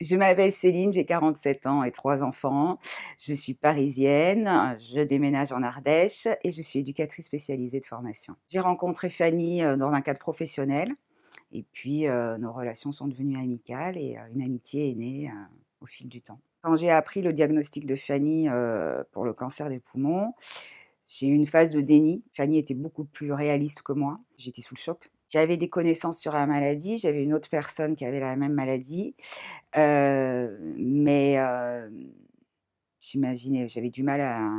Je m'appelle Céline, j'ai 47 ans et trois enfants. Je suis parisienne, je déménage en Ardèche et je suis éducatrice spécialisée de formation. J'ai rencontré Fanny euh, dans un cadre professionnel et puis euh, nos relations sont devenues amicales et euh, une amitié est née au fil du temps. Quand j'ai appris le diagnostic de Fanny pour le cancer des poumons, j'ai eu une phase de déni. Fanny était beaucoup plus réaliste que moi. J'étais sous le choc j'avais des connaissances sur la maladie, j'avais une autre personne qui avait la même maladie, euh, mais euh, j'imaginais, j'avais du mal à,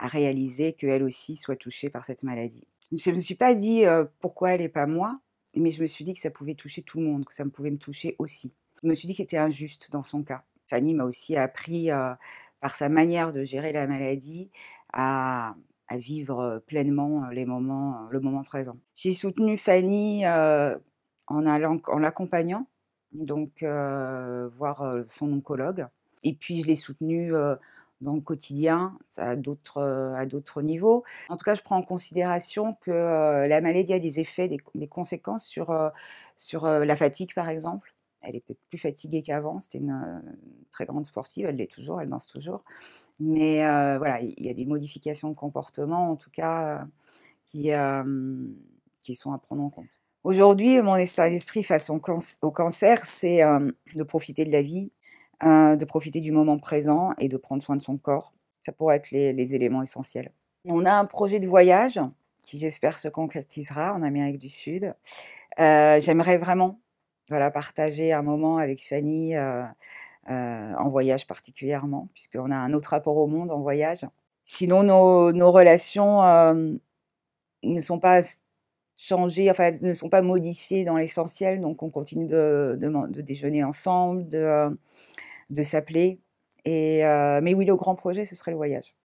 réaliser qu'elle aussi soit touchée par cette maladie. Je ne me suis pas dit euh, pourquoi elle n'est pas moi, mais je me suis dit que ça pouvait toucher tout le monde, que ça pouvait me toucher aussi. Je me suis dit que c'était injuste dans son cas. Fanny m'a aussi appris par sa manière de gérer la maladie à à vivre pleinement les moments, le moment présent. J'ai soutenu Fanny en, en l'accompagnant, donc voir son oncologue. Et puis je l'ai soutenue dans le quotidien, à d'autres, à d'autres niveaux. En tout cas, je prends en considération que la maladie a des effets, des, des conséquences sur, sur la fatigue, par exemple elle est peut-être plus fatiguée qu'avant. C'était une euh, très grande sportive, elle l'est toujours, elle danse toujours. Mais euh, voilà, il y a des modifications de comportement, en tout cas, qui, euh, sont à prendre en compte. Aujourd'hui, mon d'esprit face au, cancer, c'est de profiter de la vie, de profiter du moment présent et de prendre soin de son corps. Ça pourrait être les, éléments essentiels. On a un projet de voyage qui, j'espère, se concrétisera en Amérique du Sud. J'aimerais vraiment voilà, partager un moment avec Fanny euh, euh, en voyage particulièrement, puisqu'on a un autre rapport au monde en voyage. Sinon, nos, relations euh, ne sont pas changées, enfin, ne sont pas modifiées dans l'essentiel, donc on continue de, de, de déjeuner ensemble, de, de s'appeler. Et, mais oui, le grand projet, ce serait le voyage.